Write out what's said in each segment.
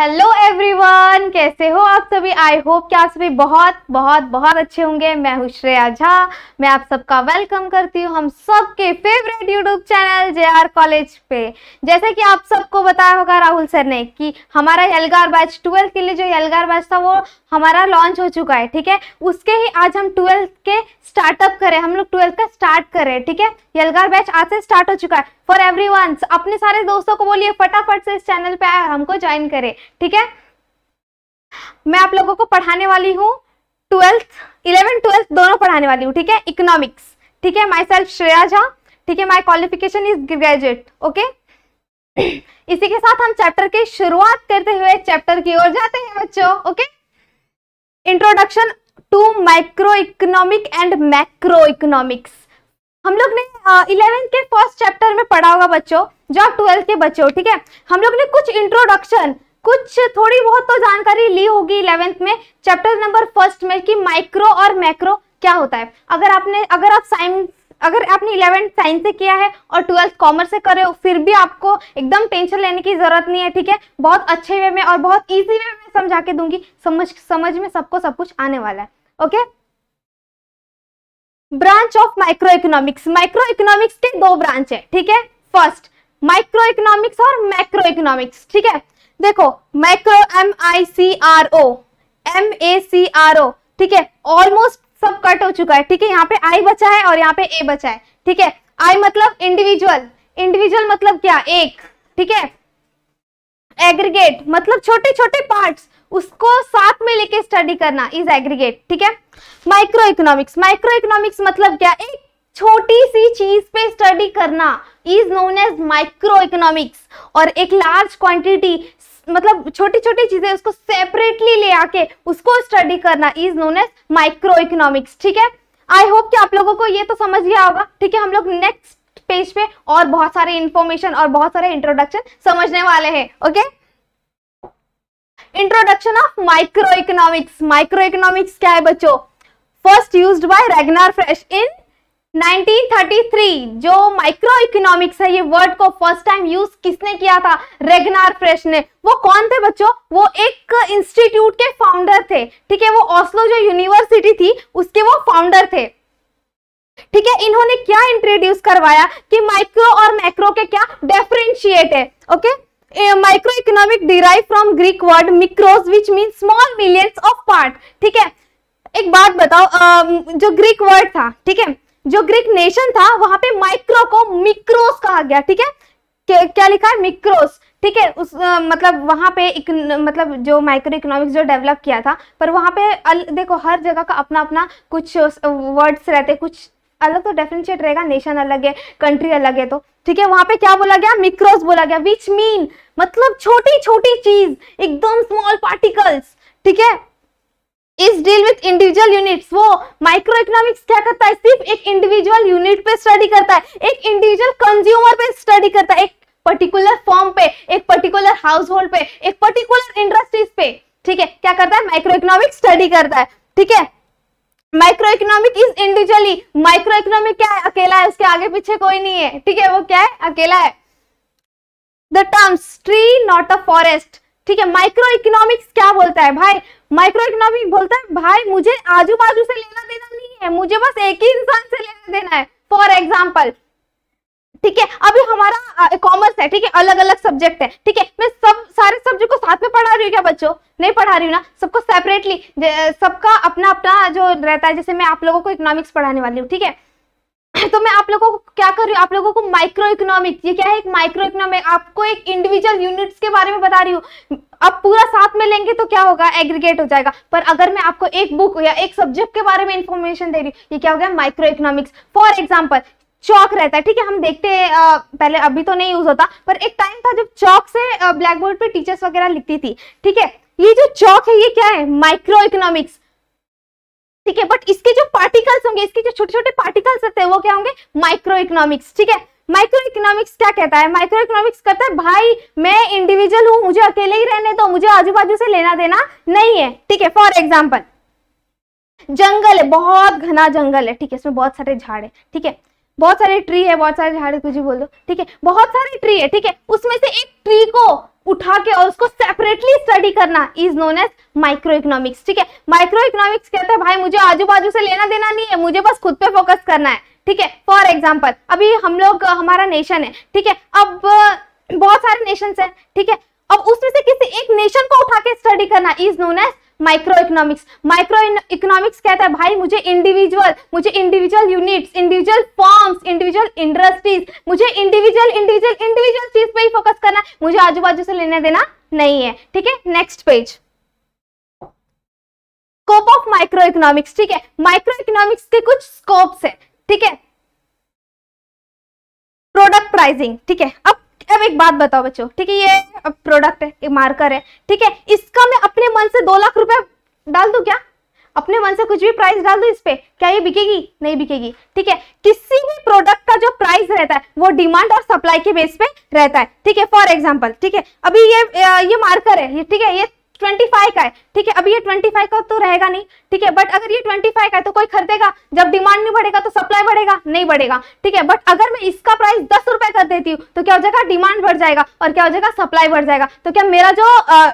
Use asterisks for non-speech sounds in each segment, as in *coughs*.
Hello everyone कैसे हो आप सभी आई होप कि आप सभी बहुत बहुत बहुत अच्छे होंगे मैं हूँ श्रेया झा मैं आप सबका वेलकम करती हूँ हम सबके favourite YouTube channel J R college पे जैसे कि आप सबको बताया होगा राहुल सर ने कि हमारा एलगार बैच ट्वेल्थ के लिए जो एलगार बैच था वो हमारा लॉन्च हो चुका है ठीक है उसके ही आज हम ट्वेल्थ के स्टार्टअप करें हम लोग ट्वेल्थ का स्टार्ट करें ठीक है यलगार बैच आज से स्टार्ट हो चुका है फॉर एवरी अपने सारे दोस्तों को बोलिए फटाफट से इस चैनल पे हमको ज्वाइन करे ठीक है मैं आप लोगों को पढ़ाने वाली हूँ ट्वेल्थ इलेवन ट्वेल्थ दोनों पढ़ाने वाली हूँ ठीक है इकोनॉमिक्स ठीक है माई सेल्फ श्रेया झा ठीक है my qualification is graduate okay इसी के साथ हम चैप्टर की शुरुआत करते हुए चैप्टर की ओर जाते हैं बच्चों okay introduction to microeconomic and macroeconomics हम लोग ने इलेवेंथ के फर्स्ट चैप्टर में पढ़ा होगा बच्चों जो आप ट्वेल्थ के बच्चे हो ठीक है हम लोग ने कुछ इंट्रोडक्शन कुछ थोड़ी बहुत तो जानकारी ली होगी इलेवेंथ में चैप्टर नंबर फर्स्ट में कि माइक्रो और मैक्रो क्या होता है अगर आपने अगर आप साइंस अगर आपने इलेवेंथ साइंस से किया है और ट्वेल्थ कॉमर्स से करे हो फिर भी आपको एकदम टेंशन लेने की जरूरत नहीं है ठीक है बहुत अच्छे वे में और बहुत ईजी वे में समझा के दूंगी समझ समझ में सबको सब कुछ आने वाला है okay branch of micro microeconomics microeconomics के दो ब्रांच है ठीक है फर्स्ट माइक्रो इकोनॉमिक्स और मैक्रो इकोनॉमिक्स ठीक है देखो micro M I C R O M A C R O ठीक है ऑलमोस्ट सब कट हो चुका है ठीक है यहाँ पे आई बचा है और यहाँ पे ए बचा है ठीक है आई मतलब इंडिविजुअल इंडिविजुअल मतलब क्या एक ठीक है एग्रीगेट मतलब छोटे छोटे पार्ट्स उसको साथ में लेके स्टडी करना इज एग्रीगेट ठीक है माइक्रो इकोनॉमिक्स माइक्रो इकोनॉमिक्स मतलब क्या एक छोटी सी चीज पे स्टडी करना is known as microeconomics और एक लार्ज क्वांटिटी मतलब छोटी छोटी चीजें उसको सेपरेटली ले आके उसको स्टडी करना is known as micro economics ठीक है आई होप कि आप लोगों को ये तो समझ गया होगा ठीक है हम लोग नेक्स्ट पेज पे और बहुत सारे इंफॉर्मेशन और बहुत सारे इंट्रोडक्शन समझने वाले हैं okay introduction of micro microeconomics microeconomics क्या है बच्चों first use by Ragnar Frisch in 1933 जो माइक्रो इकोनॉमिक्स है ये वर्ड को फर्स्ट टाइम यूज किसने किया था रेगनार फ्रेश ने वो कौन थे बच्चों वो एक इंस्टीट्यूट के फाउंडर थे ठीक है वो ऑस्लो जो यूनिवर्सिटी थी उसके वो फाउंडर थे ठीक है इन्होंने क्या इंट्रोड्यूस करवाया कि माइक्रो और मैक्रो के क्या डेफरेंशिएट है okay microeconomic derive from Greek word mikros which mean small millions of part ठीक है एक बात बताओ जो ग्रीक वर्ड था ठीक है जो ग्रीक नेशन था वहां पे माइक्रो को मिक्रोस कहा गया ठीक है क्या लिखा है मिक्रोस ठीक है उस आ, मतलब वहां पे एक, मतलब जो माइक्रो इकोनॉमिक्स जो डेवलप किया था पर वहां पे अल, देखो हर जगह का अपना अपना कुछ वर्ड्स रहते कुछ अलग तो डेफिनेशिएट रहेगा नेशन अलग है कंट्री अलग है तो ठीक है वहां पे क्या बोला गया मिक्रोस बोला गया विच मीन मतलब छोटी छोटी चीज एकदम स्मॉल पार्टिकल्स ठीक है is deal with individual units वो माइक्रो इकोनॉमिक्स क्या करता है सिर्फ एक इंडिविजुअल यूनिट पे स्टडी करता है एक इंडिविजुअल कंज्यूमर पे स्टडी करता है एक पर्टिकुलर फॉर्म पे एक पर्टिकुलर हाउस होल्ड पे एक पर्टिकुलर इंडस्ट्रीज पे ठीक है क्या करता है माइक्रो इकोनॉमिक्स स्टडी करता है ठीक है microeconomic is individually microeconomic क्या है अकेला है उसके आगे पीछे कोई नहीं है ठीक है वो क्या है अकेला है the terms tree not a forest ठीक है माइक्रो इकोनॉमिक्स क्या बोलता है भाई माइक्रो इकोनॉमिक बोलता है भाई मुझे आजू बाजू से लेना देना नहीं है मुझे बस एक ही इंसान से लेना देना है फॉर एग्जाम्पल ठीक है अभी हमारा कॉमर्स है ठीक है अलग अलग सब्जेक्ट है ठीक है मैं सब सारे सब्जेक्ट को साथ में पढ़ा रही हूँ क्या बच्चों नहीं पढ़ा रही हूँ ना सबको सेपरेटली सबका अपना अपना जो रहता है जैसे मैं आप लोगों को इकोनॉमिक्स पढ़ाने वाली हूँ ठीक है *clears throat* तो मैं आप लोगों को क्या कर रही हूँ आप लोगों को माइक्रो इकोनॉमिक्स ये क्या है एक माइक्रो इकोनॉमिक आपको एक इंडिविजुअल यूनिट्स के बारे में बता रही हूँ अब पूरा साथ में लेंगे तो क्या होगा एग्रीगेट हो जाएगा पर अगर मैं आपको एक बुक या एक सब्जेक्ट के बारे में इंफॉर्मेशन दे रही हूँ ये क्या हो गया माइक्रो इकोनॉमिक्स फॉर एग्जाम्पल चौक रहता है ठीक है हम देखते हैं पहले अभी तो नहीं यूज होता पर एक टाइम था जब चौक से ब्लैक बोर्ड पर टीचर्स वगैरह लिखती थी ठीक है ये जो चौक है ये क्या है माइक्रो इकोनॉमिक्स ठीक है बट इसके जो पार्टिकल्स होंगे इसके जो छोटे छोटे पार्टिकल्स रहते हैं वो क्या होंगे माइक्रो इकोनॉमिक्स ठीक है माइक्रो इकोनॉमिक्स क्या कहता है माइक्रो इकोनॉमिक्स कहता है भाई मैं इंडिविजुअल हूं मुझे अकेले ही रहने तो मुझे आजू बाजू से लेना देना नहीं है ठीक है फॉर एग्जाम्पल जंगल है बहुत घना जंगल है ठीक है इसमें बहुत सारे झाड़ है ठीक है बहुत सारे ट्री है बहुत सारे झाड़ कुछ बोल दो ठीक है बहुत सारे ट्री है ठीक है उसमें से एक ट्री को उठा के और उसको सेपरेटली स्टडी करना is known as micro economics ठीक है माइक्रो इकोनॉमिक्स कहते हैं भाई मुझे आजू बाजू से लेना देना नहीं है मुझे बस खुद पे फोकस करना है ठीक है फॉर एग्जाम्पल अभी हम लोग हमारा नेशन है ठीक है अब बहुत सारे नेशन है ठीक है अब उसमें से किसी एक नेशन को उठा के स्टडी करना is known as microeconomics microeconomics कहता है भाई मुझे इंडिविजुअल मुझे individual units individual firms individual industries मुझे इंडिविजुअल इंडिविजुअल इंडिविजुअल चीज पे ही फोकस करना है मुझे आजू बाजू से लेने देना नहीं है ठीक है next page scope of micro economics ठीक है माइक्रो इकोनॉमिक्स के कुछ स्कोप्स है ठीक है प्रोडक्ट प्राइसिंग ठीक है अब अब एक बात बताओ बच्चों ठीक है ये प्रोडक्ट है मार्कर है ठीक है इसका मैं अपने मन से दो लाख रुपए डाल दू क्या अपने मन से कुछ भी प्राइस डाल दो इस पे क्या ये बिकेगी नहीं बिकेगी ठीक है किसी भी प्रोडक्ट का जो प्राइस रहता है वो डिमांड और सप्लाई के बेस पे रहता है ठीक है फॉर एग्जाम्पल ठीक है अभी ये ये मार्कर है ठीक है ये ट्वेंटी फाइव का है ठीक है अभी ये ट्वेंटी फाइव का तो रहेगा नहीं ठीक है बट अगर ये फाइव का है तो कोई खरीदेगा जब डिमांड नहीं बढ़ेगा तो सप्लाई बढ़ेगा नहीं बढ़ेगा ठीक है बट अगर मैं इसका प्राइस दस रुपए कर देती हूँ तो क्या हो जाएगा डिमांड बढ़ जाएगा और क्या हो जाएगा सप्लाई बढ़ जाएगा तो क्या मेरा जो आ,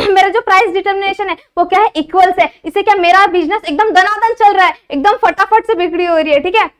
*clears throat* मेरा जो प्राइस डिटर्मिनेशन है वो क्या है इक्वल्स है इससे क्या मेरा बिजनेस एकदम दनादन चल रहा है एकदम फटाफट से बिक्री हो रही है ठीक है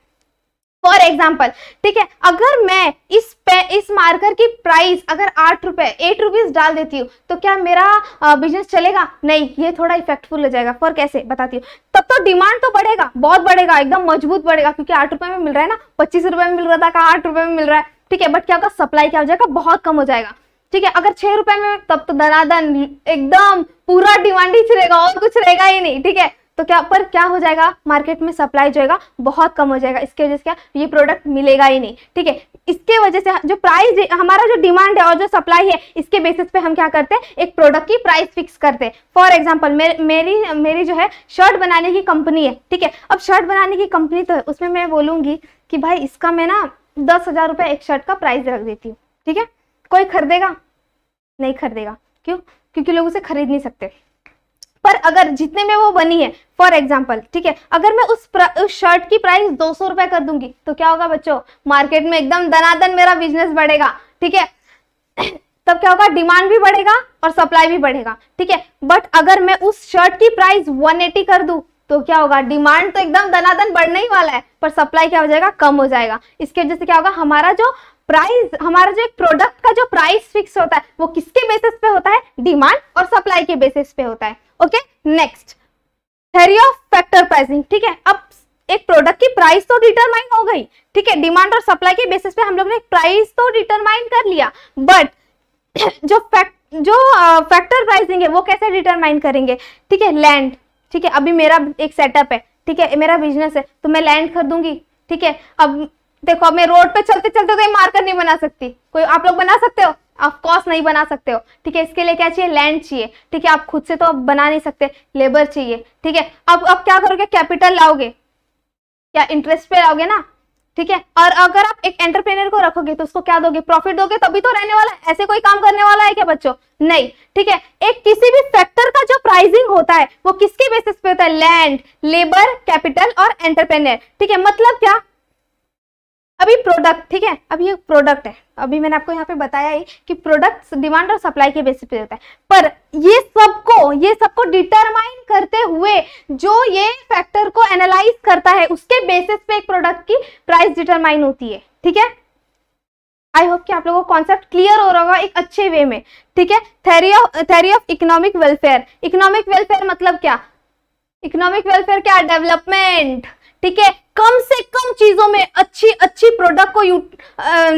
फॉर एग्जाम्पल ठीक है अगर मैं इस पे इस मार्कर की प्राइस अगर आठ रुपए एट रुपीज डाल देती हूँ तो क्या मेरा बिजनेस चलेगा नहीं ये थोड़ा इफेक्टफुल हो जाएगा फॉर कैसे बताती हूँ तब तो डिमांड तो बढ़ेगा बहुत बढ़ेगा एकदम मजबूत बढ़ेगा क्योंकि आठ रुपए में मिल रहा है ना पच्चीस रुपए में मिल रहा था कहा आठ रुपए में मिल रहा है ठीक है बट क्या होगा सप्लाई क्या हो जाएगा बहुत कम हो जाएगा ठीक है अगर छह रुपए में तब तो धनाधन एकदम पूरा डिमांड ही चलेगा और कुछ रहेगा ही नहीं ठीक है तो क्या पर क्या हो जाएगा मार्केट में सप्लाई जो है बहुत कम हो जाएगा इसकी वजह से क्या ये प्रोडक्ट मिलेगा ही नहीं ठीक है इसके वजह से जो प्राइस हमारा जो डिमांड है और जो सप्लाई है इसके बेसिस पे हम क्या करते हैं एक प्रोडक्ट की प्राइस फिक्स करते हैं फॉर एग्जाम्पल मेरी मेरी जो है शर्ट बनाने की कंपनी है ठीक है अब शर्ट बनाने की कंपनी तो है उसमें मैं बोलूँगी कि भाई इसका मैं ना दस हज़ार रुपये एक शर्ट का प्राइस रख देती हूँ ठीक है कोई खरीदेगा नहीं खरीदेगा क्यों क्योंकि लोग उसे खरीद नहीं सकते पर अगर जितने में वो बनी है फॉर एग्जाम्पल ठीक है अगर मैं उस उस शर्ट की प्राइस दो सौ रुपए कर दूंगी तो क्या होगा बच्चों मार्केट में एकदम दनादन मेरा बिजनेस बढ़ेगा ठीक है *coughs* तब क्या होगा डिमांड भी बढ़ेगा और सप्लाई भी बढ़ेगा ठीक है बट अगर मैं उस शर्ट की प्राइस 180 कर दू तो क्या होगा डिमांड तो एकदम दनादन बढ़ने ही वाला है पर सप्लाई क्या हो जाएगा कम हो जाएगा इसकी वजह से क्या होगा हमारा जो प्राइस हमारा जो एक प्रोडक्ट का जो प्राइस फिक्स होता है वो किसके बेसिस पे होता है डिमांड और सप्लाई के बेसिस पे होता है okay next theory of factor pricing ठीक है अब एक प्रोडक्ट की प्राइस तो डिटरमाइन हो गई ठीक है डिमांड और सप्लाई के बेसिस पे हम लोग ने प्राइस तो डिटरमाइन कर लिया बट *clears throat* जो फैक्ट जो फैक्टर uh, प्राइसिंग है वो कैसे डिटरमाइन करेंगे ठीक है लैंड ठीक है अभी मेरा एक सेटअप है ठीक है मेरा बिजनेस है तो मैं लैंड खरीदूंगी ठीक है अब देखो अब मैं रोड पे चलते चलते कोई मार्कर नहीं बना सकती कोई आप लोग बना सकते हो ऑफकोर्स नहीं बना सकते हो ठीक है इसके लिए क्या चाहिए लैंड चाहिए ठीक है आप खुद से तो आप बना नहीं सकते लेबर चाहिए ठीक है अब अब क्या करोगे कैपिटल लाओगे क्या इंटरेस्ट पे लाओगे ना ठीक है और अगर आप एक एंटरप्रेनर को रखोगे तो उसको क्या दोगे प्रॉफिट दोगे तभी तो रहने वाला है ऐसे कोई काम करने वाला है क्या बच्चों नहीं ठीक है एक किसी भी फैक्टर का जो प्राइसिंग होता है वो किसके बेसिस पे होता है लैंड लेबर कैपिटल और एंटरप्रेनर ठीक है मतलब क्या अभी प्रोडक्ट ठीक है अभी ये प्रोडक्ट है अभी मैंने आपको यहाँ पे बताया ही कि प्रोडक्ट डिमांड और सप्लाई के बेसिस पे होता है पर ये सबको ये सबको डिटरमाइन करते हुए जो ये फैक्टर को एनालाइज करता है उसके बेसिस पे एक प्रोडक्ट की प्राइस डिटरमाइन होती है ठीक है आई होप कि आप लोगों को कॉन्सेप्ट क्लियर हो रहा होगा एक अच्छे वे में ठीक है theory of theory of economic welfare economic welfare मतलब क्या इकोनॉमिक वेलफेयर क्या डेवलपमेंट ठीक है कम से कम चीजों में अच्छी अच्छी प्रोडक्ट को यू,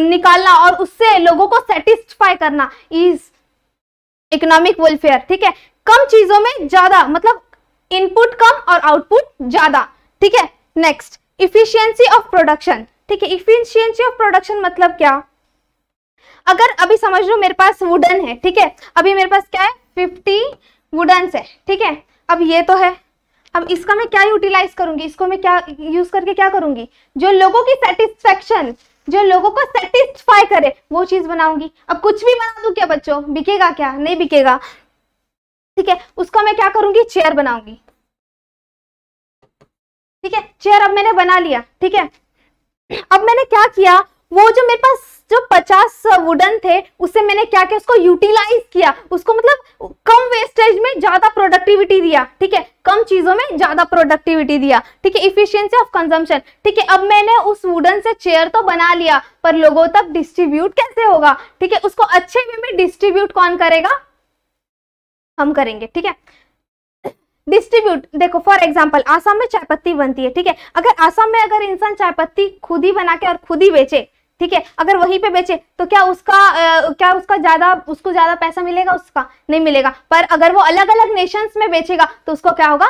निकालना और उससे लोगों को सेटिस्फाई करना इज इकोनॉमिक वेलफेयर ठीक है कम चीजों में ज्यादा मतलब इनपुट कम और आउटपुट ज्यादा ठीक है नेक्स्ट इफिशियंसी ऑफ प्रोडक्शन ठीक है इफिशियंसी ऑफ प्रोडक्शन मतलब क्या अगर अभी समझ लो मेरे पास वुडन है ठीक है अभी मेरे पास क्या है फिफ्टी वुडन है ठीक है अब ये तो है अब इसका मैं क्या यूटिलाइज करूंगी इसको मैं क्या यूज करके क्या करूंगी जो लोगों की सेटिस्फेक्शन जो लोगों को सेटिस्फाई करे वो चीज बनाऊंगी अब कुछ भी बना दू क्या बच्चों बिकेगा क्या नहीं बिकेगा ठीक है उसका मैं क्या करूंगी चेयर बनाऊंगी ठीक है चेयर अब मैंने बना लिया ठीक है अब मैंने क्या किया वो जो मेरे पास जो 50 वुडन थे उससे मैंने क्या किया उसको यूटिलाइज किया उसको मतलब कम वेस्टेज में ज़्यादा प्रोडक्टिविटी दिया ठीक है कम चीज़ों में ज़्यादा प्रोडक्टिविटी दिया ठीक है इफिशियंसी ऑफ कंजम्पशन ठीक है अब मैंने उस वुडन से चेयर तो बना लिया पर लोगों तक डिस्ट्रीब्यूट कैसे होगा ठीक है उसको अच्छे वे में डिस्ट्रीब्यूट कौन करेगा हम करेंगे ठीक है डिस्ट्रीब्यूट देखो फॉर एग्जाम्पल आसाम में चाय पत्ती बनती है ठीक है अगर आसाम में अगर इंसान चाय पत्ती खुद ही बना के और खुद ही बेचे ठीक है अगर वहीं पे बेचे तो क्या उसका आ, क्या उसका ज्यादा उसको ज्यादा पैसा मिलेगा उसका नहीं मिलेगा पर अगर वो अलग अलग नेशंस में बेचेगा तो उसको क्या होगा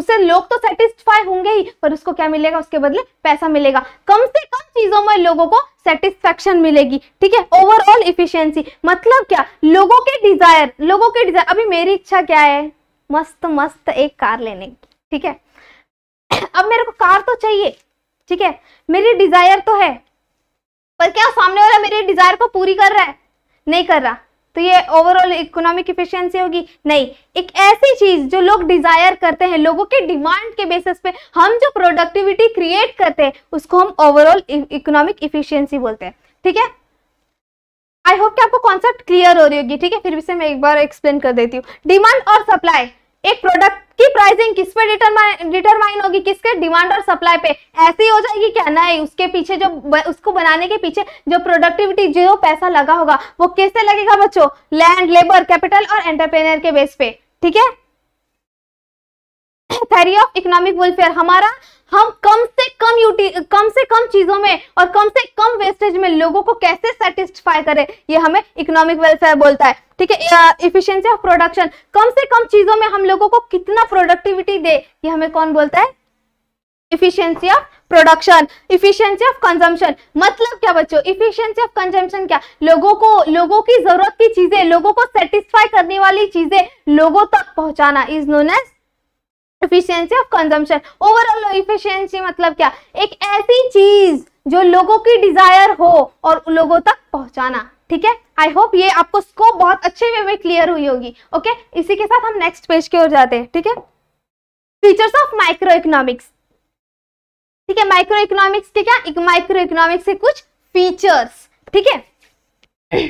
उसे लोग तो सेटिस्फाई होंगे ही पर उसको क्या मिलेगा उसके बदले पैसा मिलेगा कम से कम चीजों में लोगों को सेटिस्फेक्शन मिलेगी ठीक है ओवरऑल इफिशियंसी मतलब क्या लोगों के डिजायर लोगों के डिजायर अभी मेरी इच्छा क्या है मस्त मस्त एक कार लेने की ठीक है अब मेरे को कार तो चाहिए ठीक है मेरी डिजायर तो है पर क्या सामने वाला मेरे डिजायर को पूरी कर रहा है नहीं कर रहा तो ये ओवरऑल इकोनॉमिक इफिशियंसी होगी नहीं एक ऐसी चीज जो लोग डिजायर करते हैं लोगों के डिमांड के बेसिस पे हम जो प्रोडक्टिविटी क्रिएट करते हैं उसको हम ओवरऑल इकोनॉमिक इफिशियंसी बोलते हैं ठीक है आई होप कि आपको कॉन्सेप्ट क्लियर हो रही होगी ठीक है फिर भी से मैं एक बार एक्सप्लेन कर देती हूँ डिमांड और सप्लाई एक प्रोडक्ट की प्राइसिंग किस पे डिटरमाइन होगी किसके डिमांड और सप्लाई पे ऐसी हो जाएगी क्या नहीं उसके पीछे जो उसको बनाने के पीछे जो प्रोडक्टिविटी जो पैसा लगा होगा वो कैसे लगेगा बच्चों लैंड लेबर कैपिटल और एंटरप्रेनर के बेस पे ठीक है थेरी ऑफ इकोनॉमिक वेलफेयर हमारा हम कम से कम यूटी कम से कम चीजों में और कम से कम वेस्टेज में लोगों को कैसे सेटिस्फाई करें ये हमें इकोनॉमिक वेलफेयर बोलता है ठीक है इफिशियंसी ऑफ प्रोडक्शन कम से कम चीजों में हम लोगों को कितना प्रोडक्टिविटी दे ये हमें कौन बोलता है efficiency of production efficiency of consumption मतलब क्या बच्चों इफिशियंसी ऑफ कंजम्पशन क्या लोगों को लोगों की जरूरत की चीजें लोगों को सेटिस्फाई करने वाली चीजें लोगों तक पहुंचाना is known as efficiency of consumption overall efficiency मतलब क्या एक ऐसी चीज जो लोगों की डिजायर हो और लोगों तक पहुंचाना ठीक है आई होप ये आपको स्कोप बहुत अच्छे वे में क्लियर हुई होगी ओके okay? इसी के साथ हम नेक्स्ट पेज की ओर जाते हैं ठीक है फीचर्स ऑफ माइक्रो इकोनॉमिक्स ठीक है माइक्रो इकोनॉमिक्स के क्या माइक्रो इकोनॉमिक्स के कुछ फीचर्स ठीक है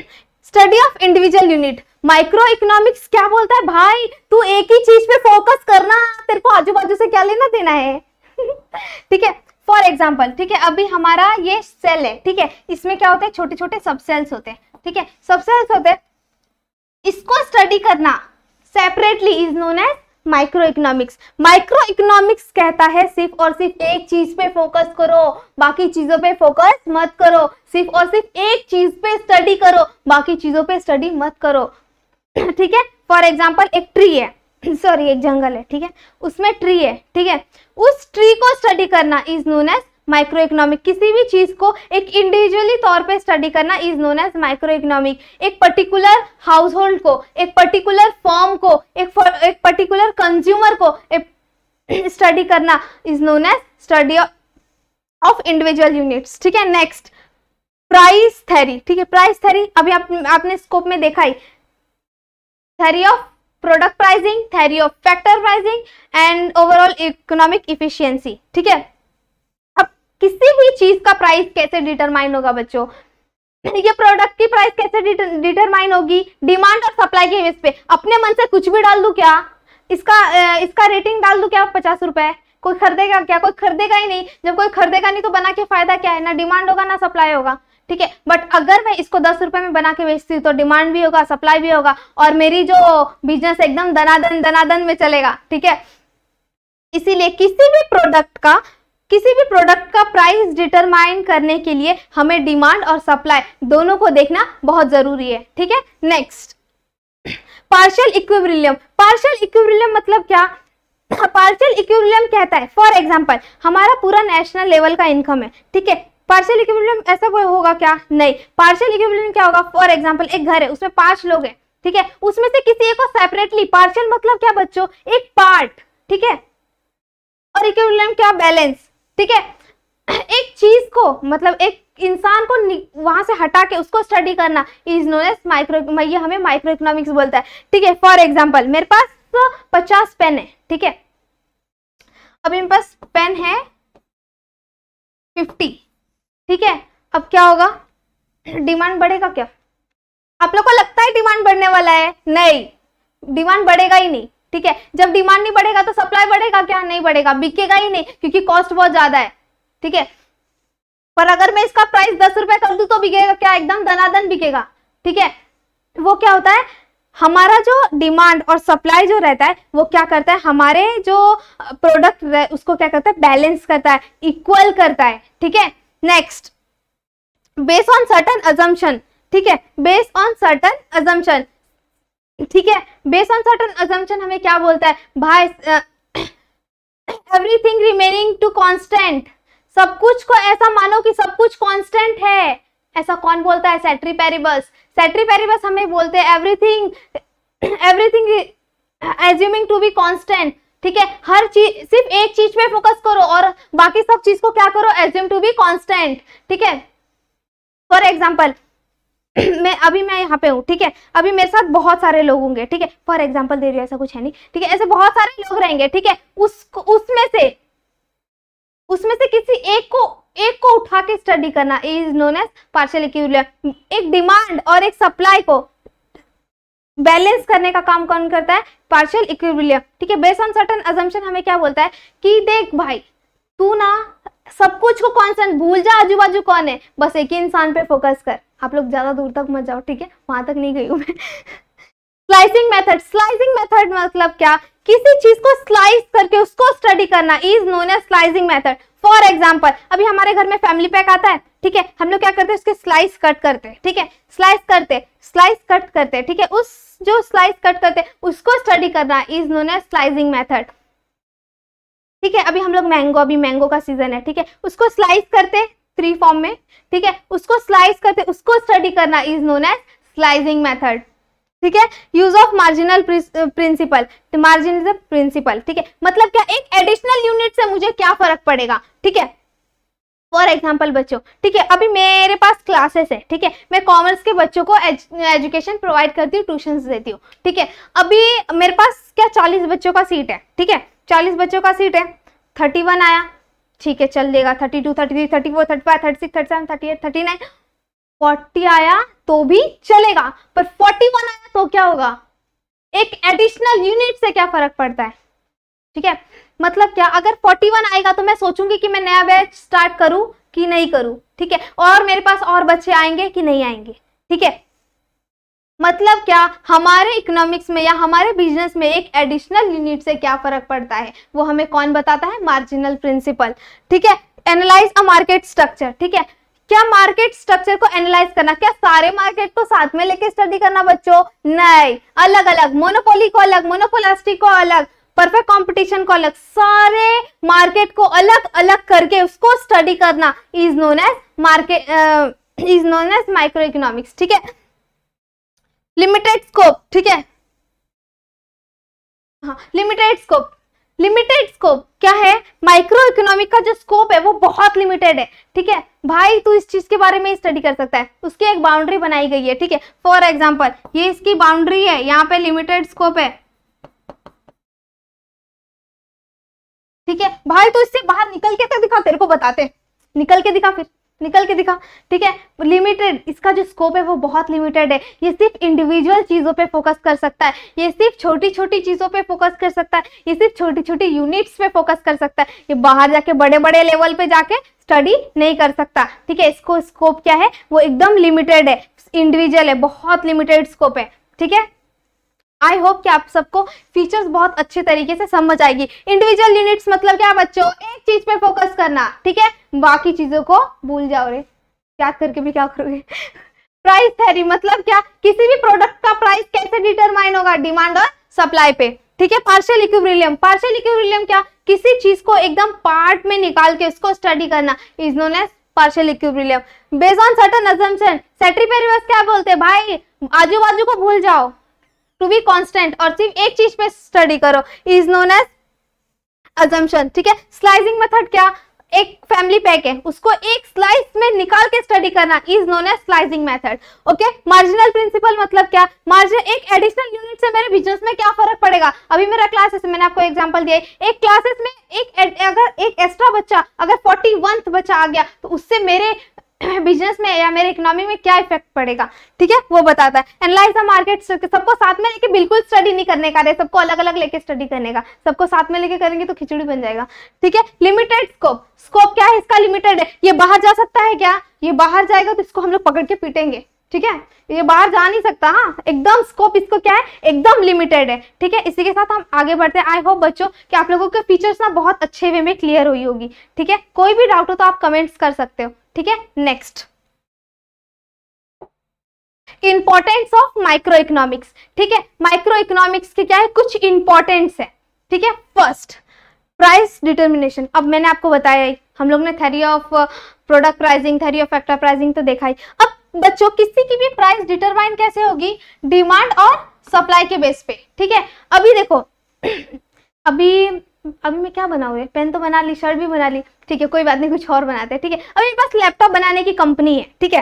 study of individual unit microeconomics क्या बोलता है भाई तू एक ही चीज पे फोकस करना तेरे को आजू बाजू से क्या लेना देना है *laughs* ठीक है फॉर एग्जाम्पल ठीक है अभी हमारा ये सेल है ठीक है इसमें क्या होता है छोटे छोटे सेल्स होते हैं ठीक है सेल्स होते हैं इसको स्टडी करना separately is known as microeconomics microeconomics कहता है सिर्फ और सिर्फ एक चीज पे फोकस करो बाकी चीजों पे फोकस मत करो सिर्फ और सिर्फ एक चीज पे स्टडी करो बाकी चीजों पे स्टडी मत करो *clears throat* ठीक है फॉर एग्जाम्पल एक ट्री है सॉरी *clears throat* एक जंगल है ठीक है उसमें ट्री है ठीक है उस ट्री को स्टडी करना is known as microeconomic किसी भी चीज को एक इंडिविजुअली तौर पे स्टडी करना is known as microeconomic एक पर्टिकुलर हाउस होल्ड को एक पर्टिकुलर फॉर्म को एक एक पर्टिकुलर कंज्यूमर को स्टडी *clears throat* करना is known as study of individual units ठीक है नेक्स्ट प्राइस थेरी ठीक है प्राइस थेरी अभी आप, आपने स्कोप में देखा ही theory of product pricing theory of factor pricing and overall economic efficiency ठीक है अब किसी भी चीज का प्राइस कैसे डिटरमाइन होगा बच्चों ये प्रोडक्ट की प्राइस कैसे डिटरमाइन होगी डिमांड और सप्लाई के बेस पे अपने मन से कुछ भी डाल दू क्या इसका इसका रेटिंग डाल दू क्या पचास रुपए कोई खरीदेगा क्या कोई खरीदेगा ही नहीं जब कोई खरीदेगा नहीं तो बना के फायदा क्या है ना डिमांड होगा ना सप्लाई होगा ठीक है बट अगर मैं इसको दस रुपए में बना के बेचती हूँ तो डिमांड भी होगा सप्लाई भी होगा और मेरी जो बिजनेस एकदम दनादन दनादन में चलेगा ठीक है इसीलिए किसी भी प्रोडक्ट का किसी भी प्रोडक्ट का प्राइस डिटरमाइन करने के लिए हमें डिमांड और सप्लाई दोनों को देखना बहुत जरूरी है ठीक है next partial equilibrium partial equilibrium मतलब क्या पार्शियल इक्विब्रिलियम कहता है फॉर एग्जाम्पल हमारा पूरा नेशनल लेवल का इनकम है ठीक है पार्शियल इक्विलिब्रियम ऐसा होगा क्या नहीं पार्शियल इक्विलिब्रियम क्या होगा फॉर एग्जाम्पल एक घर है उसमें पांच लोग हैं ठीक है उसमें से किसी एक को सेपरेटली पार्शियल मतलब क्या बच्चों एक पार्ट ठीक है और इक्विलिब्रियम क्या बैलेंस ठीक है एक चीज को मतलब एक इंसान को वहां से हटा के उसको स्टडी करना इज नोन एज माइक्रो ये हमें माइक्रो इकोनॉमिक्स बोलता है ठीक है फॉर एग्जाम्पल मेरे पास तो पचास पेन है ठीक है अभी मेरे पास पेन है फिफ्टी ठीक है अब क्या होगा डिमांड बढ़ेगा क्या आप लोग को लगता है डिमांड बढ़ने वाला है नहीं डिमांड बढ़ेगा ही नहीं ठीक है जब डिमांड नहीं बढ़ेगा तो सप्लाई बढ़ेगा क्या नहीं बढ़ेगा बिकेगा ही नहीं क्योंकि कॉस्ट बहुत ज्यादा है ठीक है पर अगर मैं इसका प्राइस दस रुपए कर दू तो बिकेगा क्या एकदम धनाधन बिकेगा ठीक है वो क्या होता है हमारा जो डिमांड और सप्लाई जो रहता है वो क्या करता है हमारे जो प्रोडक्ट उसको क्या करता है बैलेंस करता है इक्वल करता है ठीक है next base on certain assumption ठीक है बेस ऑन सर्टन अजम्पन ठीक है बेस ऑन सर्टन अजम्पन हमें क्या बोलता है भाई एवरीथिंग रिमेनिंग टू कॉन्स्टेंट सब कुछ को ऐसा मानो कि सब कुछ कॉन्स्टेंट है ऐसा कौन बोलता है सेट्री पेरिबस सेट्री पेरिबस हमें बोलते हैं everything everything assuming to be constant ठीक है हर चीज सिर्फ एक चीज पे फोकस करो और बाकी सब चीज को क्या करो एज्यूम टू बी कॉन्स्टेंट ठीक है फॉर एग्जाम्पल *clears throat* मैं अभी मैं यहाँ पे हूँ ठीक है अभी मेरे साथ बहुत सारे लोग होंगे ठीक है फॉर एग्जाम्पल दे रही हूँ ऐसा कुछ है नहीं ठीक है ऐसे बहुत सारे लोग रहेंगे ठीक है उस उसमें से उसमें से किसी एक को एक को उठा के स्टडी करना इज नोन एज पार्शल एक डिमांड और एक सप्लाई को बैलेंस करने का काम कौन करता है पार्शियल इक्विलिब्रियम ठीक है बेस्ड ऑन सर्टन अजम्पशन हमें क्या बोलता है कि देख भाई तू ना सब कुछ को कॉन्सेंट भूल जा आजू बाजू कौन है बस एक ही इंसान पे फोकस कर आप लोग ज्यादा दूर तक मत जाओ ठीक है वहां तक नहीं गई हूं मैं स्लाइसिंग मेथड स्लाइसिंग मेथड मतलब क्या किसी चीज को स्लाइस करके उसको स्टडी करना is known as slicing method for example अभी हमारे घर में फैमिली पैक आता है ठीक है हम लोग क्या करते हैं उसके स्लाइस कट करते हैं ठीक है स्लाइस करते स्लाइस कट करते हैं ठीक है उस जो स्लाइस कट करते हैं उसको स्टडी करना is known as slicing method ठीक है अभी हम लोग मैंगो अभी मैंगो का सीजन है ठीक है उसको स्लाइस करते हैं थ्री फॉर्म में ठीक है उसको स्लाइस करते उसको स्टडी करना is known as slicing method ठीक है use of marginal principle marginal principle ठीक है मतलब क्या एक एडिशनल यूनिट से मुझे क्या फर्क पड़ेगा ठीक है फॉर एग्जाम्पल बच्चों ठीक है अभी मेरे पास क्लासेस है ठीक है मैं कॉमर्स के बच्चों को एजुकेशन प्रोवाइड करती हूँ ट्यूशन देती हूँ ठीक है अभी मेरे पास क्या चालीस बच्चों का सीट है ठीक है चालीस बच्चों का सीट है थर्टी वन आया ठीक है चल देगा thirty two thirty three thirty four thirty five thirty six thirty seven thirty eight thirty nine forty आया तो भी चलेगा पर फोर्टी वन आया तो क्या होगा एक एडिशनल यूनिट से क्या फर्क पड़ता है ठीक है मतलब क्या अगर 41 आएगा तो मैं सोचूंगी कि मैं नया बैच स्टार्ट करूं कि नहीं करूं ठीक है और मेरे पास और बच्चे आएंगे कि नहीं आएंगे ठीक है मतलब क्या हमारे इकोनॉमिक्स में या हमारे बिजनेस में एक एडिशनल यूनिट से क्या फर्क पड़ता है वो हमें कौन बताता है मार्जिनल प्रिंसिपल ठीक है एनालाइज अ मार्केट स्ट्रक्चर ठीक है क्या मार्केट स्ट्रक्चर को एनालाइज करना क्या सारे मार्केट को साथ में लेके स्टडी करना बच्चों नहीं अलग अलग मोनोपोली को अलग मोनोपोलास्टिक को अलग परफेक्ट कंपटीशन को अलग सारे मार्केट को अलग अलग करके उसको स्टडी करना is known as market is known as micro economics ठीक है लिमिटेड स्कोप ठीक है हाँ लिमिटेड स्कोप लिमिटेड स्कोप क्या है माइक्रो इकोनॉमिक का जो स्कोप है वो बहुत लिमिटेड है ठीक है भाई तू इस चीज के बारे में स्टडी कर सकता है उसकी एक बाउंड्री बनाई गई है ठीक है फॉर एग्जाम्पल ये इसकी बाउंड्री है यहाँ पे लिमिटेड स्कोप है ठीक है भाई तो इससे बाहर निकल के तक तो दिखा तेरे को बताते निकल के दिखा फिर निकल के दिखा ठीक है लिमिटेड इसका जो स्कोप है वो बहुत लिमिटेड है ये सिर्फ इंडिविजुअल चीज़ों पे फोकस कर सकता है ये सिर्फ छोटी छोटी चीज़ों पे फोकस कर सकता है ये सिर्फ छोटी छोटी यूनिट्स पे फोकस कर सकता है ये बाहर जाके बड़े बड़े लेवल पे जाके स्टडी नहीं कर सकता ठीक है इसको स्कोप क्या है वो एकदम लिमिटेड है इंडिविजुअल है बहुत लिमिटेड स्कोप है ठीक है आई होप कि आप सबको फीचर्स बहुत अच्छे तरीके से समझ आएगी इंडिविजुअल यूनिट्स मतलब क्या बच्चों एक चीज पे फोकस करना ठीक है बाकी चीजों को भूल जाओ रे क्या करके भी क्या करोगे प्राइस थेरी मतलब क्या किसी भी प्रोडक्ट का प्राइस कैसे डिटरमाइन होगा डिमांड और सप्लाई पे ठीक है पार्शियल इक्विब्रिलियम पार्शियल इक्विब्रिलियम क्या किसी चीज को एकदम पार्ट में निकाल के उसको स्टडी करना is known as partial equilibrium based on certain assumption ceteris पे क्या बोलते हैं भाई आजू बाजू को भूल जाओ टू बी कॉन्स्टेंट और सिर्फ एक चीज पे स्टडी करो इज नोन एज अजम्पन ठीक है स्लाइसिंग मेथड क्या एक फैमिली पैक है उसको एक स्लाइस में निकाल के स्टडी करना is known as slicing method okay marginal principle मतलब क्या मार्जिन एक एडिशनल यूनिट से मेरे बिजनेस में क्या फर्क पड़ेगा अभी मेरा क्लासेस मैंने आपको एग्जांपल दिया एक क्लासेस में एक अगर एक एक्स्ट्रा बच्चा अगर फोर्टी बच्चा आ गया तो उससे मेरे बिजनेस *clears throat* में या मेरे इकोनॉमी में क्या इफेक्ट पड़ेगा ठीक है वो बताता है एनालाइज द मार्केट सबको साथ में लेके बिल्कुल स्टडी नहीं करने का रहे सबको अलग अलग लेके स्टडी करने का सबको साथ में लेके करेंगे तो खिचड़ी बन जाएगा ठीक है लिमिटेड स्कोप स्कोप क्या है इसका लिमिटेड है ये बाहर जा सकता है क्या ये बाहर जाएगा तो इसको हम लोग पकड़ के पीटेंगे ठीक है ये बाहर जा नहीं सकता हाँ एकदम स्कोप इसको क्या है एकदम लिमिटेड है ठीक है इसी के साथ हम आगे बढ़ते हैं आई होप बच्चों कि आप लोगों के फीचर्स ना बहुत अच्छे वे में क्लियर हुई होगी ठीक है कोई भी डाउट हो तो आप कमेंट्स कर सकते हो ठीक है next importance of micro economics ठीक है माइक्रो इकोनॉमिक्स के क्या है कुछ इंपॉर्टेंट है ठीक है फर्स्ट प्राइस डिटर्मिनेशन अब मैंने आपको बताया हम लोग ने theory of product pricing theory of factor pricing तो देखा ही अब बच्चों किसी की भी प्राइस डिटरमाइन कैसे होगी डिमांड और सप्लाई के बेस पे ठीक है अभी देखो *clears throat* अभी अभी मैं क्या बना पेन तो बना ली शर्ट भी बना ली ठीक है कोई बात नहीं कुछ और बनाते ठीक है अभी बस लैपटॉप बनाने की कंपनी है ठीक है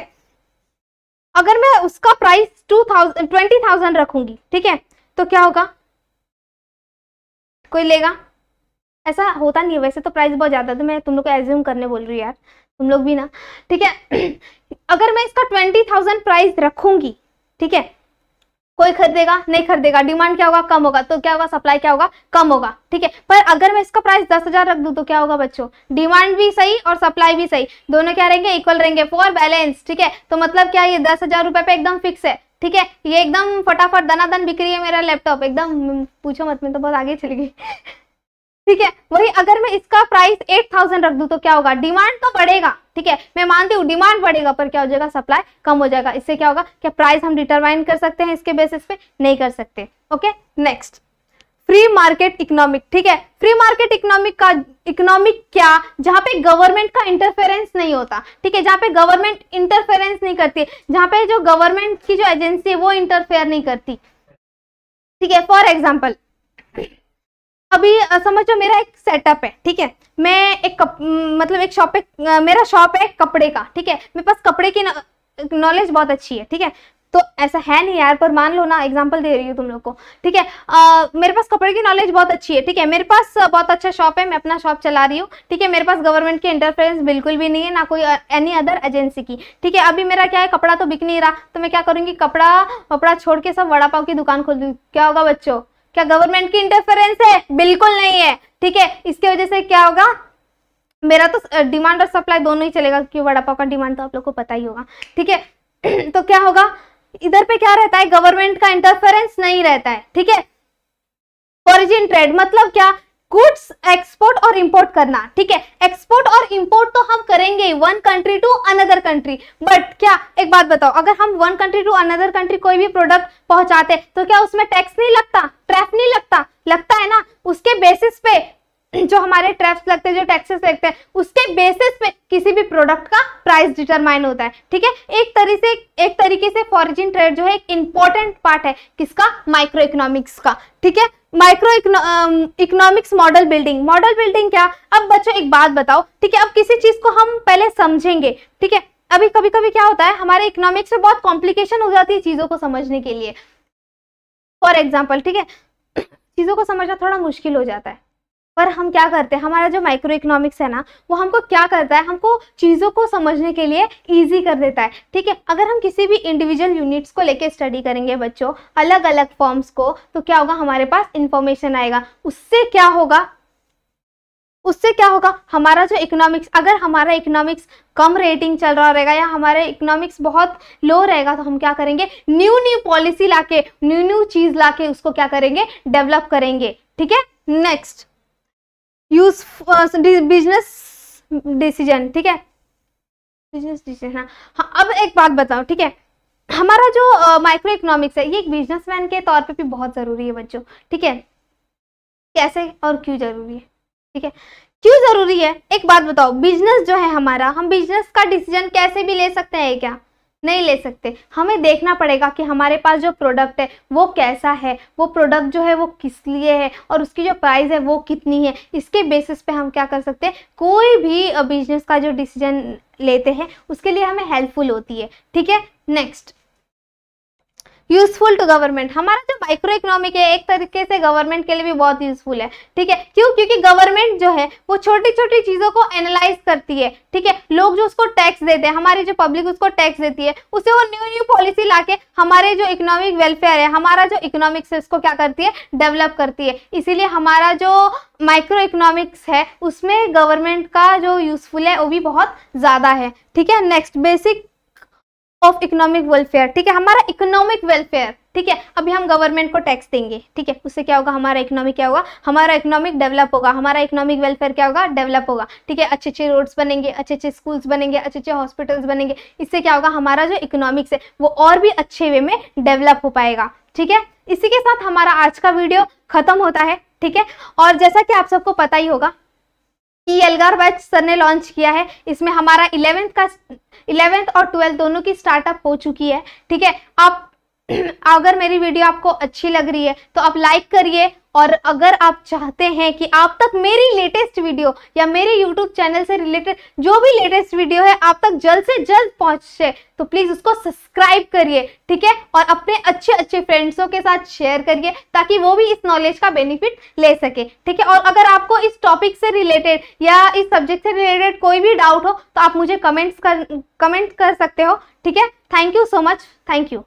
अगर मैं उसका price two thousand twenty thousand रखूंगी ठीक है तो क्या होगा कोई लेगा ऐसा होता नहीं है वैसे तो प्राइस बहुत ज़्यादा तो मैं तुम लोग को एज्यूम करने बोल रही हूँ यार तुम लोग भी ना ठीक है *clears throat* अगर मैं इसका ट्वेंटी थाउजेंड प्राइस रखूंगी ठीक है कोई खरीदेगा नहीं खरीदेगा डिमांड क्या होगा कम होगा तो क्या होगा सप्लाई क्या होगा कम होगा ठीक है पर अगर मैं इसका प्राइस दस हजार रख दू तो क्या होगा बच्चों डिमांड भी सही और सप्लाई भी सही दोनों क्या रहेंगे इक्वल रहेंगे फॉर बैलेंस ठीक है तो मतलब क्या ये दस हजार रुपए पे एकदम फिक्स है ठीक है ये एकदम फटाफट दनादन बिक्री है मेरा लैपटॉप एकदम पूछो मत में तो बहुत आगे चली गई *laughs* ठीक है वही अगर मैं इसका प्राइस एट थाउजेंड रख दू तो क्या होगा डिमांड तो बढ़ेगा ठीक है मैं मानती हूँ डिमांड बढ़ेगा पर क्या हो जाएगा सप्लाई कम हो जाएगा इससे क्या होगा क्या प्राइस हम डिटरमाइन कर सकते हैं इसके बेसिस पे नहीं कर सकते okay next free market economic ठीक है फ्री मार्केट इकोनॉमिक का इकोनॉमिक क्या जहाँ पे गवर्नमेंट का इंटरफेरेंस नहीं होता ठीक है जहाँ पे गवर्नमेंट इंटरफेरेंस नहीं करती जहाँ पे जो गवर्नमेंट की जो एजेंसी है वो इंटरफेयर नहीं करती ठीक है फॉर एग्जाम्पल अभी समझो मेरा एक सेटअप है ठीक है मैं एक कप, मतलब एक शॉप मेरा शॉप है कपड़े का ठीक है मेरे पास कपड़े की नॉलेज बहुत अच्छी है ठीक है तो ऐसा है नहीं यार पर मान लो ना एग्जाम्पल दे रही हूँ तुम लोग को ठीक है मेरे पास कपड़े की नॉलेज बहुत अच्छी है ठीक है मेरे पास बहुत अच्छा शॉप है मैं अपना शॉप चला रही हूँ ठीक है मेरे पास गवर्नमेंट की इंटरफेरेंस बिल्कुल भी नहीं है ना कोई एनी अदर एजेंसी की ठीक है अभी मेरा क्या है कपड़ा तो बिक नहीं रहा तो मैं क्या करूँगी कपड़ा वपड़ा छोड़ के सब वड़ा पाव की दुकान खोल दूँ क्या होगा बच्चों क्या गवर्नमेंट की इंटरफेरेंस है बिल्कुल नहीं है ठीक है इसके वजह से क्या होगा मेरा तो डिमांड और सप्लाई दोनों ही चलेगा क्योंकि वड़ा पाव का डिमांड तो आप लोग को पता ही होगा ठीक है *clears throat* तो क्या होगा इधर पे क्या रहता है गवर्नमेंट का इंटरफेरेंस नहीं रहता है ठीक है ओरिजिन ट्रेड मतलब क्या गुड्स एक्सपोर्ट और इंपोर्ट करना ठीक है एक्सपोर्ट और इंपोर्ट तो हम करेंगे one country to another country but क्या एक बात बताओ अगर हम one country to another country कोई भी प्रोडक्ट पहुंचाते तो क्या उसमें टैक्स नहीं लगता ट्रैफ नहीं लगता लगता है ना उसके बेसिस पे जो हमारे ट्रैप्स लगते हैं जो टैक्सेस लगते हैं उसके बेसिस पे किसी भी प्रोडक्ट का प्राइस डिटरमाइन होता है ठीक है एक तरीके से एक तरीके से फॉरिजिन ट्रेड जो है एक इंपॉर्टेंट पार्ट है किसका माइक्रो इकोनॉमिक्स का ठीक है micro economics model building model building क्या अब बच्चों एक बात बताओ ठीक है अब किसी चीज को हम पहले समझेंगे ठीक है अभी कभी कभी क्या होता है हमारे इकोनॉमिक्स में बहुत कॉम्प्लिकेशन हो जाती है चीजों को समझने के लिए फॉर एग्जाम्पल ठीक है चीजों को समझना थोड़ा मुश्किल हो जाता है पर हम क्या करते हैं हमारा जो माइक्रो इकोनॉमिक्स है ना वो हमको क्या करता है हमको चीज़ों को समझने के लिए ईजी कर देता है ठीक है अगर हम किसी भी इंडिविजुअल यूनिट्स को लेकर स्टडी करेंगे बच्चों अलग अलग फॉर्म्स को तो क्या होगा हमारे पास इंफॉर्मेशन आएगा उससे क्या होगा उससे क्या होगा हमारा जो इकोनॉमिक्स अगर हमारा इकोनॉमिक्स कम रेटिंग चल रहा रहेगा या हमारे इकोनॉमिक्स बहुत लो रहेगा तो हम क्या करेंगे न्यू न्यू पॉलिसी लाके न्यू न्यू चीज़ लाके उसको क्या करेंगे डेवलप करेंगे ठीक है नेक्स्ट यूज बिजनेस डिसीजन ठीक है बिजनेस डिसीजन हाँ।, हाँ अब एक बात बताओ ठीक है हमारा जो माइक्रो uh, इकोनॉमिक्स है ये एक बिजनेसमैन के तौर पे भी बहुत ज़रूरी है बच्चों ठीक है कैसे और क्यों ज़रूरी है ठीक है क्यों ज़रूरी है एक बात बताओ बिजनेस जो है हमारा हम बिजनेस का डिसीजन कैसे भी ले सकते हैं क्या नहीं ले सकते हमें देखना पड़ेगा कि हमारे पास जो प्रोडक्ट है वो कैसा है वो प्रोडक्ट जो है वो किस लिए है और उसकी जो प्राइस है वो कितनी है इसके बेसिस पे हम क्या कर सकते हैं कोई भी बिजनेस का जो डिसीजन लेते हैं उसके लिए हमें हेल्पफुल होती है ठीक है नेक्स्ट यूजफुल टू गवर्नमेंट हमारा जो माइक्रो इकोनॉमिक है एक तरीके से गवर्नमेंट के लिए भी बहुत यूजफुल है ठीक है क्यों क्योंकि गवर्नमेंट जो है वो छोटी छोटी चीज़ों को एनालाइज करती है ठीक है लोग जो उसको टैक्स देते हैं हमारी जो पब्लिक उसको टैक्स देती है उसे वो न्यू न्यू पॉलिसी ला हमारे जो इकोनॉमिक वेलफेयर है हमारा जो इकोनॉमिक्स है उसको क्या करती है डेवलप करती है इसीलिए हमारा जो माइक्रो इकोनॉमिक्स है उसमें गवर्नमेंट का जो यूजफुल है वो भी बहुत ज़्यादा है ठीक है next basic of economic welfare ठीक है हमारा इकोनॉमिक वेलफेयर ठीक है अभी हम गवर्नमेंट को टैक्स देंगे ठीक है उससे क्या होगा हमारा इकोनॉमिक क्या होगा हमारा इकोनॉमिक डेवलप होगा हमारा इकोनॉमिक वेलफेयर क्या होगा डेवलप होगा ठीक है अच्छे अच्छे रोड्स बनेंगे अच्छे अच्छे स्कूल्स बनेंगे अच्छे अच्छे हॉस्पिटल्स बनेंगे इससे क्या होगा हमारा जो इकोनॉमिक्स है वो और भी अच्छे वे में डेवलप हो पाएगा ठीक है इसी के साथ हमारा आज का वीडियो खत्म होता है ठीक है और जैसा कि आप सबको पता ही होगा टी एलगार बैच सर ने लॉन्च किया है इसमें हमारा इलेवेंथ का इलेवेंथ और ट्वेल्थ दोनों की स्टार्टअप हो चुकी है ठीक है आप *clears throat* अगर मेरी वीडियो आपको अच्छी लग रही है तो आप लाइक करिए और अगर आप चाहते हैं कि आप तक मेरी लेटेस्ट वीडियो या मेरे यूट्यूब चैनल से रिलेटेड जो भी लेटेस्ट वीडियो है आप तक जल्द से जल्द पहुंचे तो प्लीज़ उसको सब्सक्राइब करिए ठीक है और अपने अच्छे अच्छे फ्रेंड्सों के साथ शेयर करिए ताकि वो भी इस नॉलेज का बेनिफिट ले सके ठीक है और अगर आपको इस टॉपिक से रिलेटेड या इस सब्जेक्ट से रिलेटेड कोई भी डाउट हो तो आप मुझे कमेंट्स कर कमेंट कर सकते हो ठीक है thank you so much thank you